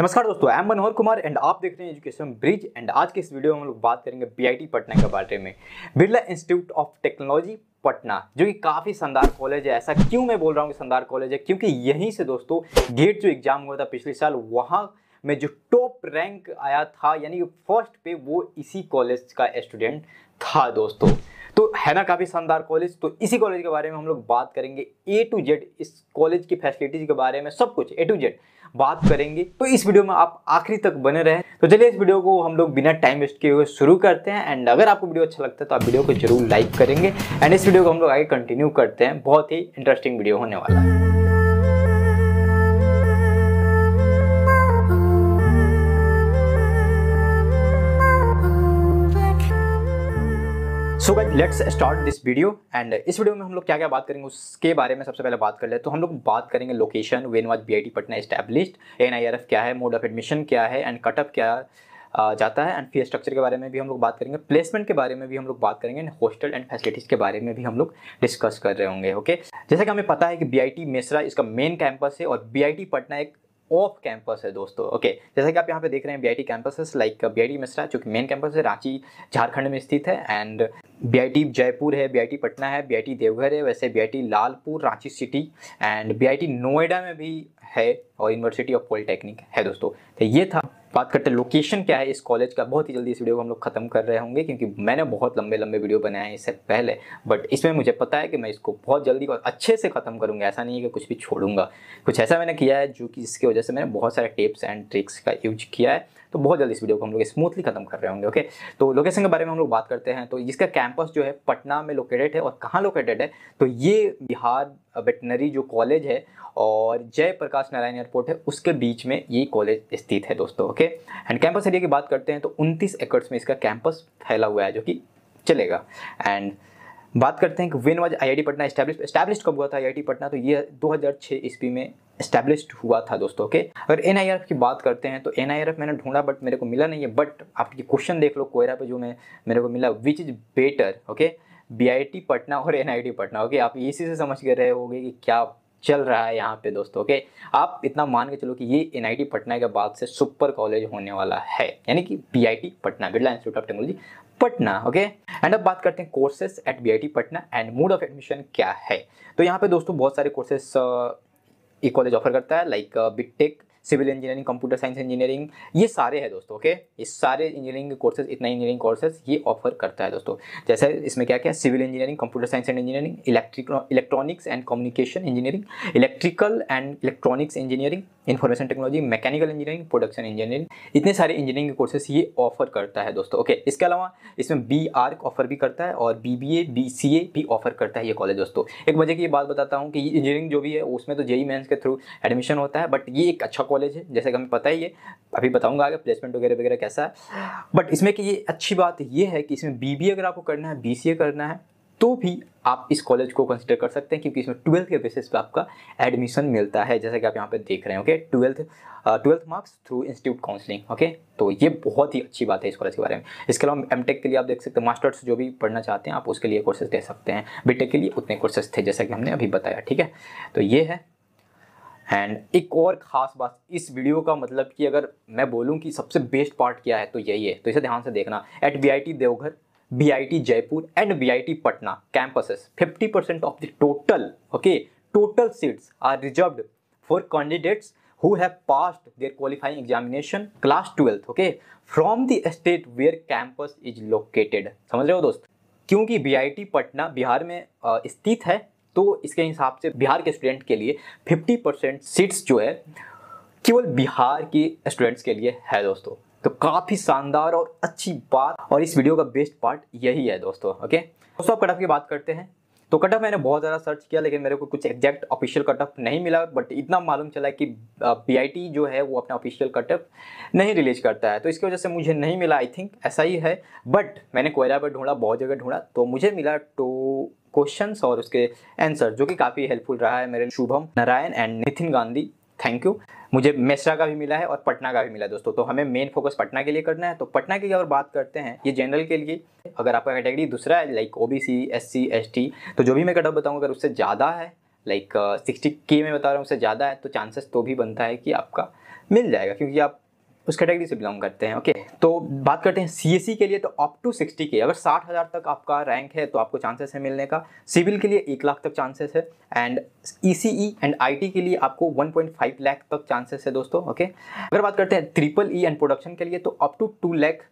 नमस्कार दोस्तों M Manohar Kumar and आप देख रहे हैं एजुकेशन ब्रिज एंड आज के इस वीडियो में हम लोग बात करेंगे बीआईटी पटना के बारे में Birla institute of technology Patna जो कि काफ़ी शानदार कॉलेज है ऐसा क्यों मैं बोल रहा हूँ कि शानदार कॉलेज है क्योंकि यहीं से दोस्तों गेट जो एग्ज़ाम हुआ था पिछले साल वहाँ में जो टॉप रैंक आया था यानी फर्स्ट पे वो इसी कॉलेज का स्टूडेंट था दोस्तों तो है ना काफ़ी शानदार कॉलेज तो इसी कॉलेज के बारे में हम लोग बात करेंगे ए टू जेड इस कॉलेज की फैसिलिटीज़ के बारे में सब कुछ ए टू जेड बात करेंगे तो इस वीडियो में आप आखिरी तक बने रहें तो चलिए इस वीडियो को हम लोग बिना टाइम वेस्ट किए हुए शुरू करते हैं एंड अगर आपको वीडियो अच्छा लगता है तो आप वीडियो को जरूर लाइक करेंगे एंड इस वीडियो को हम लोग आगे कंटिन्यू करते हैं बहुत ही इंटरेस्टिंग वीडियो होने वाला है so guys let's start this video and इस वीडियो में हम लोग क्या क्या बात करेंगे उसके बारे में सबसे पहले बात कर ले तो हम लोग बात करेंगे location when was B I T Patna established N I R F क्या है मोड ऑफ एडमिशन क्या है एंड कटअप क्या जाता है एंड फी स्ट्रक्चर के बारे में भी हम लोग बात करेंगे प्लेसमेंट के बारे में भी हम लोग बात करेंगे एंड हॉस्टल एंड फैसिलिटीज़ के बारे में भी हम लोग डिस्कस कर रहे होंगे ओके okay? जैसा कि हमें पता है कि बी आई टी मेसरा इसका मेन कैंपस है और बी आई टी पटना एक ऑफ कैंपस है दोस्तों ओके जैसा कि आप यहाँ पे देख रहे हैं BIT campuses like BIT Mesra चूँकि मेन कैंपस है रांची झारखंड में स्थित है एंड बीआईटी जयपुर है बीआईटी पटना है बीआईटी देवघर है वैसे BIT Lalpur Ranchi city and BIT Noida में भी है और यूनिवर्सिटी ऑफ पॉलिटेक्निक है दोस्तों तो ये था बात करते हैं लोकेशन क्या है इस कॉलेज का बहुत ही जल्दी इस वीडियो को हम लोग खत्म कर रहे होंगे क्योंकि मैंने बहुत लंबे लंबे वीडियो बनाए हैं इससे पहले बट इसमें मुझे पता है कि मैं इसको बहुत जल्दी और अच्छे से ख़त्म करूँगा ऐसा नहीं है कि कुछ भी छोड़ूंगा कुछ ऐसा मैंने किया है जो कि इसकी वजह से मैंने बहुत सारे टिप्स एंड ट्रिक्स का यूज किया है तो बहुत जल्दी इस वीडियो को हम लोग स्मूथली खत्म कर रहे होंगे ओके तो लोकेशन के बारे में हम लोग बात करते हैं तो इसका कैंपस जो है पटना में लोकेटेड है और कहाँ लोकेटेड है तो ये बिहार वेटनरी जो कॉलेज है और जयप्रकाश नारायण एयरपोर्ट है उसके बीच में ये कॉलेज स्थित है दोस्तों ओके एंड कैंपस एरिया की बात करते हैं तो उनतीस एकड़ में इसका कैंपस फैला हुआ है जो कि चलेगा एंड बात करते हैं कि when was I Patna establish establish कब हुआ था आई पटना तो ये 2006 हज़ार ईस्वी में स्टैब्लिश हुआ था दोस्तों ओके अगर एन की बात करते हैं तो एन मैंने ढूंढा बट मेरे को मिला नहीं है बट आप ये क्वेश्चन देख लो कोयरा पे जो मैं मेरे को मिला which is better okay B Patna और एन पटना ओके आप इसी से समझ के रहे होगे कि क्या चल रहा है यहाँ पे दोस्तों ओके आप इतना मान के चलो कि ये एन पटना के बाद से सुपर कॉलेज होने वाला है यानी कि B Patna Birla institute of technology Patna okay and अब बात करते हैं courses at B Patna and mode of admission क्या है तो यहाँ पे दोस्तों बहुत सारे कोर्सेस ये कॉलेज ऑफर करता है like BTech tech civil engineering computer science engineering ये सारे हैं दोस्तों ओके ये सारे इंजीनियरिंग कोर्सेज इतना इंजीनियरिंग कोर्सेज ये ऑफर करता है दोस्तों जैसे इसमें क्या क्या civil engineering computer science and engineering electric electronics and communication engineering electrical and electronics engineering information technology mechanical engineering production engineering इतने सारे इंजीनियरिंग कोर्सेस ये ऑफर करता है दोस्तों ओके इसके अलावा इसमें बी आर्क ऑफर भी करता है और B B A B C A भी ऑफर करता है ये कॉलेज दोस्तों एक मजे की ये बात बताता हूँ कि इंजीनियरिंग जो भी है उसमें तो जेई मेन्स e e के थ्रू एडमिशन होता है बट ये एक अच्छा कॉलेज है जैसे कि हमें पता ही है अभी बताऊँगा आगे प्लेसमेंट वगैरह वगैरह कैसा है बट इसमें कि ये अच्छी बात ये है कि इसमें बी बी अगर आपको करना है बी सी ए करना है तो भी आप इस कॉलेज को कंसिडर कर सकते हैं क्योंकि इसमें ट्वेल्थ के बेसिस पे आपका एडमिशन मिलता है जैसा कि आप यहाँ पे देख रहे हैं okay twelfth twelfth marks through institute counselling okay तो ये बहुत ही अच्छी बात है इस कॉलेज के बारे में इसके अलावा एम टेक के लिए आप देख सकते हैं मास्टर्स जो भी पढ़ना चाहते हैं आप उसके लिए कोर्सेज दे सकते हैं बी के लिए उतने कोर्सेज थे जैसा कि हमने अभी बताया ठीक है तो ये है एंड एक और ख़ास बात इस वीडियो का मतलब कि अगर मैं बोलूँ कि सबसे बेस्ट पार्ट क्या है तो यही है तो इसे ध्यान से देखना at B Deoghar BIT Jaipur and BIT Patna campuses. 50% of the total, okay, total seats are reserved for candidates who have passed their qualifying examination class 12th, okay, from the state where campus is located. समझ रहे हो दोस्त क्योंकि BIT Patna Bihar में स्थित है तो इसके हिसाब से बिहार के स्टूडेंट के लिए 50 परसेंट सीट्स जो है केवल बिहार के स्टूडेंट्स के लिए है दोस्तों तो काफ़ी शानदार और अच्छी बात और इस वीडियो का बेस्ट पार्ट यही है दोस्तों ओके दोस्तों आप कटअप की बात करते हैं तो कटअप मैंने बहुत ज़्यादा सर्च किया लेकिन मेरे को कुछ एग्जैक्ट ऑफिशियल कटअप नहीं मिला बट इतना मालूम चला कि पी जो है वो अपना ऑफिशियल कटअप नहीं रिलीज करता है तो इसकी वजह से मुझे नहीं मिला आई थिंक ऐसा ही है बट मैंने कोयला पर ढूंढा बहुत जगह ढूंढा तो मुझे मिला टू क्वेश्चंस और उसके आंसर जो कि काफ़ी हेल्पफुल रहा है मेरे Shubham Narayan and Nitin Gandhi thank you मुझे मेसरा का भी मिला है और पटना का भी मिला है दोस्तों तो हमें मेन फोकस पटना के लिए करना है तो पटना की अगर बात करते हैं ये जनरल के लिए अगर आपका कैटेगरी दूसरा है like O B C S C S T तो जो भी मैं कटअप बताऊँ बताऊँगा अगर उससे ज़्यादा है लाइक सिक्सटी के में बता रहा हूँ उससे ज़्यादा है तो चांसेस तो भी बनता है कि आपका मिल जाएगा क्योंकि आप उस कैटेगरी से बिलोंग करते हैं ओके तो बात करते हैं सी e के लिए तो अप टू सिक्सटी के अगर साठ हज़ार तक आपका रैंक है तो आपको चांसेस है मिलने का सिविल के लिए एक लाख तक चांसेस है and E C E and I T के लिए आपको वन पॉइंट फाइव लाख तक चांसेस है दोस्तों ओके अगर बात करते हैं ट्रिपल ई एंड प्रोडक्शन के लिए तो अप टू टू लैख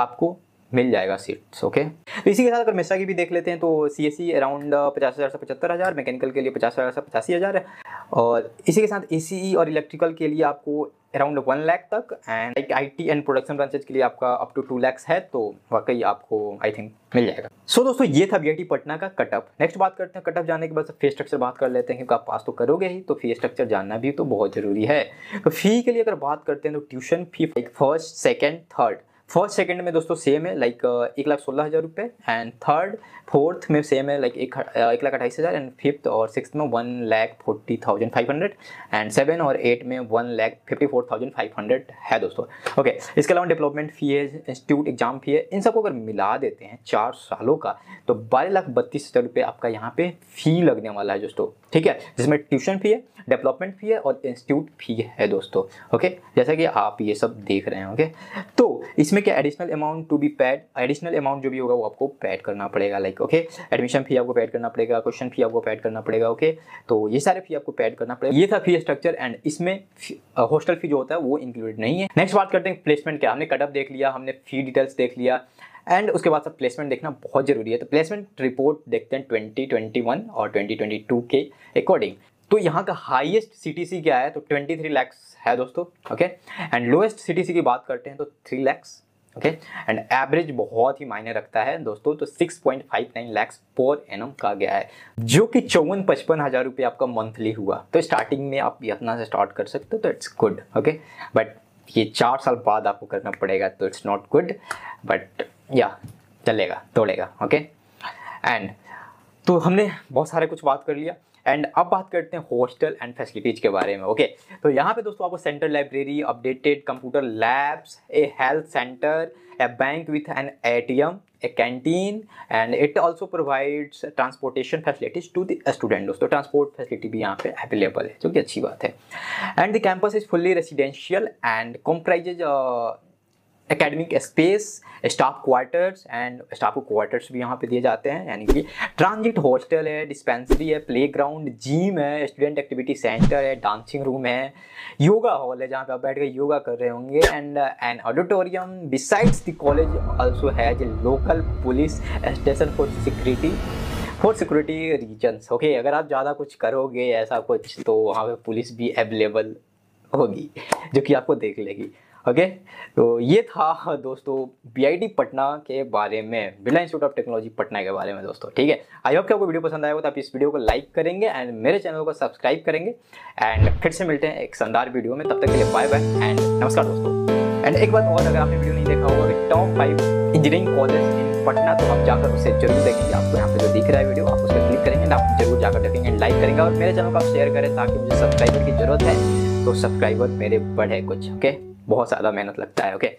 आपको मिल जाएगा सीट्स ओके तो इसी के साथ अगर मिश्रा की भी देख लेते हैं तो सी एस सी अराउंड पचास हज़ार से पचहत्तर हज़ार मैकेनिकल के लिए पचास हज़ार से पचासी हज़ार है और इसी के साथ ए सी ई और इलेक्ट्रिकल के लिए आपको अराउंड वन लैख तक and like I T and production branches के लिए आपका अप टू टू लैक्स है तो वाकई आपको आई थिंक मिल जाएगा सो so, दोस्तों ये था बी पटना का कटअप नेक्स्ट बात करते हैं कटअप जाने के बाद फी स्ट्रक्चर बात कर लेते हैं क्योंकि आप पास तो करोगे ही तो फी स्ट्रक्चर जानना भी तो बहुत ज़रूरी है तो फी के लिए अगर बात करते हैं तो tuition fee first second third first second में दोस्तों सेम है लाइक uh, एक लाख सोलह हज़ार रुपये एंड थर्ड फोर्थ में सेम है लाइक एक uh, एक लाख अट्ठाईस हज़ार एंड फिफ्थ और सिक्स में one lakh forty thousand five hundred and seven और एट में one lakh fifty four thousand five hundred है दोस्तों ओके okay, इसके अलावा डेवलपमेंट फी है इंस्टीट्यूट एग्जाम फी है इन सबको अगर मिला देते हैं चार सालों का तो बारह लाख बत्तीस हज़ार रुपये आपका यहाँ पे फ़ी लगने वाला है दोस्तों ठीक है जिसमें ट्यूशन फी है डेवलपमेंट फी है और इंस्टीट्यूट फी है दोस्तों ओके okay? जैसा कि आप ये सब देख रहे हैं ओके okay? तो इसमें इसमें क्या additional amount to be paid additional amount जो भी होगा वो आपको पैड करना पड़ेगा लाइक ओके एडमिशन फी आपको पैड करना पड़ेगा क्वेश्चन फी आपको पैड करना पड़ेगा ओके तो ये सारे फी आपको पैड करना पड़ेगा ये था फी स्ट्रक्चर एंड इसमें हॉस्टल फी जो होता है वो इंक्लूडेड नहीं है नेक्स्ट बात करते हैं प्लेसमेंट क्या हमने कटअप देख लिया हमने फी डिटेल्स देख लिया एंड उसके बाद सब प्लेसमेंट देखना बहुत जरूरी है तो प्लेसमेंट रिपोर्ट देखते हैं 2021 और 2022 के अकॉर्डिंग तो यहाँ का हाईएस्ट सीटीसी क्या है तो 23 थ्री लैक्स है दोस्तों ओके एंड लोएस्ट सीटीसी की बात करते हैं तो 3 लैक्स ओके एंड एवरेज बहुत ही मायने रखता है दोस्तों तो 6.59 लैक्स पर एन का गया है जो कि चौवन पचपन हज़ार रुपये आपका मंथली हुआ तो स्टार्टिंग में आप इतना से स्टार्ट कर सकते हो तो इट्स गुड ओके बट ये चार साल बाद आपको करना पड़ेगा तो इट्स नॉट गुड बट या चलेगा तोड़ेगा ओके एंड तो हमने बहुत सारे कुछ बात कर लिया एंड अब बात करते हैं हॉस्टल एंड फैसिलिटीज़ के बारे में ओके okay? तो यहाँ पे दोस्तों आपको central library updated computer labs a health centre a bank with an a a canteen and it also provides transportation facilities to the student दोस्तों ट्रांसपोर्ट फैसिलिटी भी यहाँ पे अवेलेबल है जो कि अच्छी बात है and the campus is fully residential and comprises academic space staff quarters and staff को क्वार्टर्स भी यहाँ पे दिए जाते हैं यानी कि ट्रांजिट हॉस्टल है डिस्पेंसरी है प्ले ग्राउंड जिम है स्टूडेंट एक्टिविटी सेंटर है डांसिंग रूम है योगा हॉल है जहाँ पे आप बैठ कर योगा कर रहे होंगे and an auditorium besides the college also has local police station for security for security reasons okay अगर आप ज़्यादा कुछ करोगे ऐसा कुछ तो वहाँ पर पुलिस भी अवेलेबल होगी जो कि आपको देख लेगी ओके तो ये था दोस्तों बी पटना के बारे में Birla institute of technology Patna के बारे में दोस्तों ठीक है आई होप कि आपको वीडियो पसंद आएगा तो आप इस वीडियो को लाइक करेंगे एंड मेरे चैनल को सब्सक्राइब करेंगे एंड फिर से मिलते हैं एक शानदार वीडियो में तब तक के लिए बाय बाय एंड नमस्कार दोस्तों एंड एक बार और अगर आपने वीडियो नहीं देखा होगा top five engineering college in Patna तो आप जाकर उसे जरूर देखेंगे आपको यहाँ पे जो दिख रहा है वीडियो आप उस पर क्लिक करेंगे आप जरूर जाकर देखेंगे एंड लाइक करेंगे और मेरे चैनल को आप शेयर करें ताकि मुझे सब्सक्राइबर की जरूरत है तो सब्सक्राइबर मेरे बढ़े कुछ ओके okay? बहुत ज़्यादा मेहनत लगता है ओके